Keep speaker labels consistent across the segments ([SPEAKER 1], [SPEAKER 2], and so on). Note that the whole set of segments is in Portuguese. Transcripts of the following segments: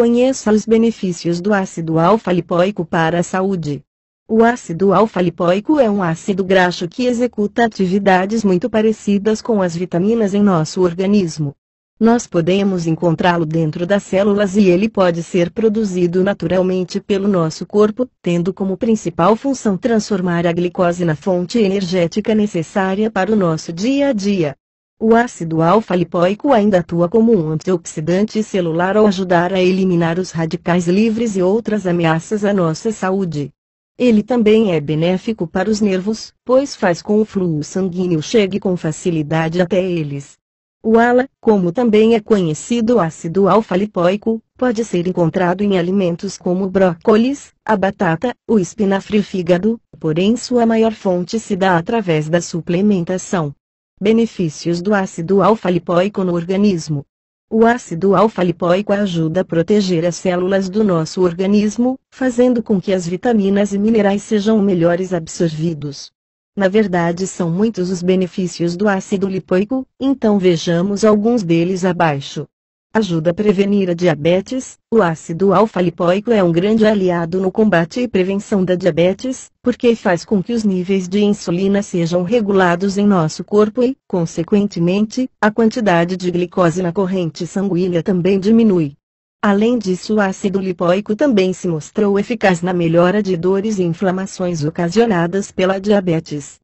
[SPEAKER 1] Conheça os benefícios do ácido alfa-lipoico para a saúde. O ácido alfa-lipoico é um ácido graxo que executa atividades muito parecidas com as vitaminas em nosso organismo. Nós podemos encontrá-lo dentro das células e ele pode ser produzido naturalmente pelo nosso corpo, tendo como principal função transformar a glicose na fonte energética necessária para o nosso dia a dia. O ácido alfa-lipoico ainda atua como um antioxidante celular ao ajudar a eliminar os radicais livres e outras ameaças à nossa saúde. Ele também é benéfico para os nervos, pois faz com que o fluxo sanguíneo chegue com facilidade até eles. O ALA, como também é conhecido o ácido alfa-lipoico, pode ser encontrado em alimentos como brócolis, a batata, o espinafre e o fígado, porém sua maior fonte se dá através da suplementação. Benefícios do ácido alfa-lipoico no organismo. O ácido alfa-lipoico ajuda a proteger as células do nosso organismo, fazendo com que as vitaminas e minerais sejam melhores absorvidos. Na verdade, são muitos os benefícios do ácido lipoico, então vejamos alguns deles abaixo. Ajuda a prevenir a diabetes. O ácido alfa-lipoico é um grande aliado no combate e prevenção da diabetes, porque faz com que os níveis de insulina sejam regulados em nosso corpo e, consequentemente, a quantidade de glicose na corrente sanguínea também diminui. Além disso, o ácido lipoico também se mostrou eficaz na melhora de dores e inflamações ocasionadas pela diabetes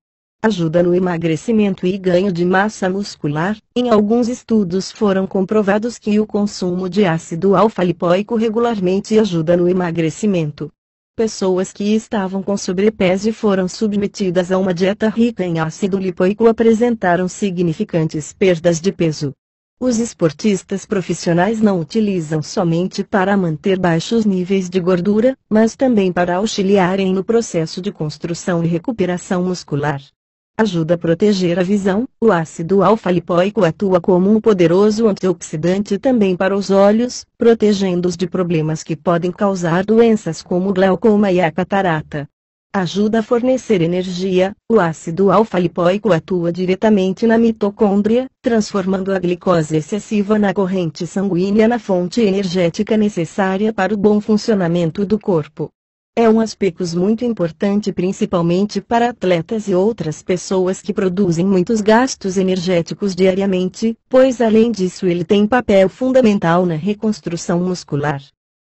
[SPEAKER 1] ajuda no emagrecimento e ganho de massa muscular. Em alguns estudos foram comprovados que o consumo de ácido alfa-lipoico regularmente ajuda no emagrecimento. Pessoas que estavam com sobrepeso e foram submetidas a uma dieta rica em ácido lipoico apresentaram significantes perdas de peso. Os esportistas profissionais não utilizam somente para manter baixos níveis de gordura, mas também para auxiliarem no processo de construção e recuperação muscular ajuda a proteger a visão. O ácido alfa-lipoico atua como um poderoso antioxidante também para os olhos, protegendo-os de problemas que podem causar doenças como glaucoma e a catarata. Ajuda a fornecer energia. O ácido alfa-lipoico atua diretamente na mitocôndria, transformando a glicose excessiva na corrente sanguínea na fonte energética necessária para o bom funcionamento do corpo. É um aspecto muito importante principalmente para atletas e outras pessoas que produzem muitos gastos energéticos diariamente, pois além disso ele tem papel fundamental na reconstrução muscular.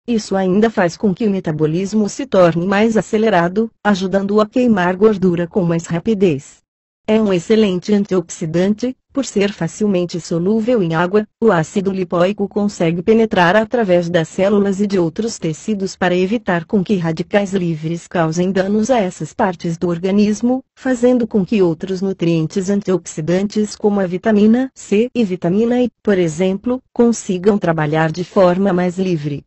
[SPEAKER 1] Isso ainda faz com que o metabolismo se torne mais acelerado, ajudando a queimar gordura com mais rapidez. É um excelente antioxidante, por ser facilmente solúvel em água, o ácido lipoico consegue penetrar através das células e de outros tecidos para evitar com que radicais livres causem danos a essas partes do organismo, fazendo com que outros nutrientes antioxidantes como a vitamina C e vitamina E, por exemplo, consigam trabalhar de forma mais livre.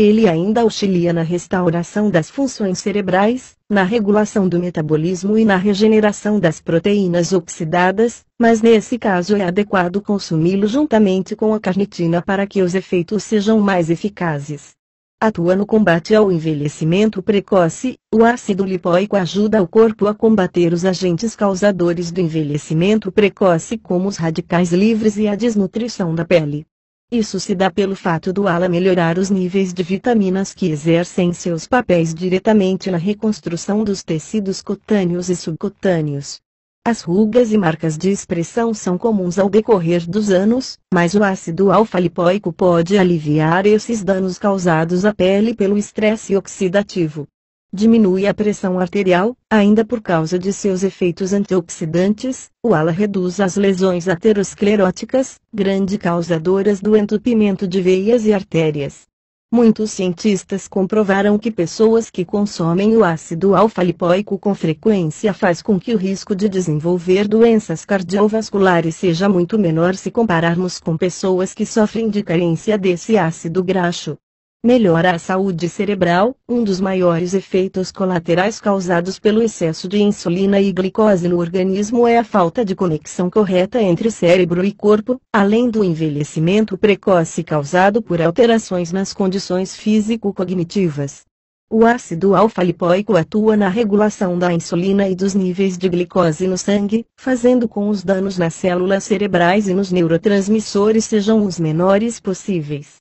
[SPEAKER 1] Ele ainda auxilia na restauração das funções cerebrais, na regulação do metabolismo e na regeneração das proteínas oxidadas, mas nesse caso é adequado consumi-lo juntamente com a carnitina para que os efeitos sejam mais eficazes atua no combate ao envelhecimento precoce, o ácido lipoico ajuda o corpo a combater os agentes causadores do envelhecimento precoce como os radicais livres e a desnutrição da pele. Isso se dá pelo fato do ALA melhorar os níveis de vitaminas que exercem seus papéis diretamente na reconstrução dos tecidos cutâneos e subcutâneos. As rugas e marcas de expressão são comuns ao decorrer dos anos, mas o ácido alfa-lipoico pode aliviar esses danos causados à pele pelo estresse oxidativo diminui a pressão arterial, ainda por causa de seus efeitos antioxidantes, o ALA reduz as lesões ateroscleróticas, grande causadoras do entupimento de veias e artérias. Muitos cientistas comprovaram que pessoas que consomem o ácido alfa-lipoico com frequência faz com que o risco de desenvolver doenças cardiovasculares seja muito menor se compararmos com pessoas que sofrem de carência desse ácido graxo melhora a saúde cerebral, um dos maiores efeitos colaterais causados pelo excesso de insulina e glicose no organismo é a falta de conexão correta entre cérebro e corpo, além do envelhecimento precoce causado por alterações nas condições físico-cognitivas. O ácido alfa-lipoico atua na regulação da insulina e dos níveis de glicose no sangue, fazendo com os danos nas células cerebrais e nos neurotransmissores sejam os menores possíveis.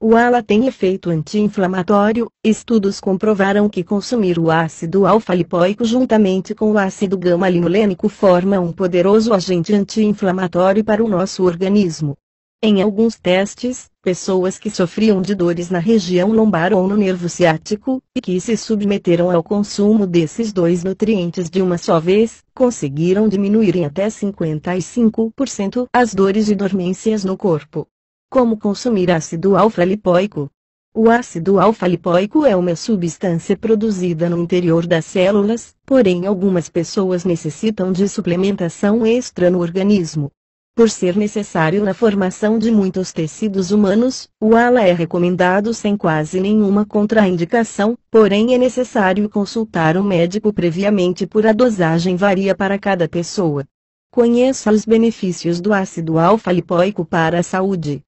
[SPEAKER 1] O ALA tem efeito anti-inflamatório, estudos comprovaram que consumir o ácido alfa-lipoico juntamente com o ácido gama-linolênico forma um poderoso agente anti-inflamatório para o nosso organismo. Em alguns testes, pessoas que sofriam de dores na região lombar ou no nervo ciático, e que se submeteram ao consumo desses dois nutrientes de uma só vez, conseguiram diminuir em até 55% as dores e dormências no corpo. Como consumir ácido alfa-lipoico? O ácido alfa-lipoico é uma substância produzida no interior das células, porém algumas pessoas necessitam de suplementação extra no organismo. Por ser necessário na formação de muitos tecidos humanos, o ALA é recomendado sem quase nenhuma contraindicação, porém é necessário consultar um médico previamente por a dosagem varia para cada pessoa. Conheça os benefícios do ácido alfa-lipoico para a saúde.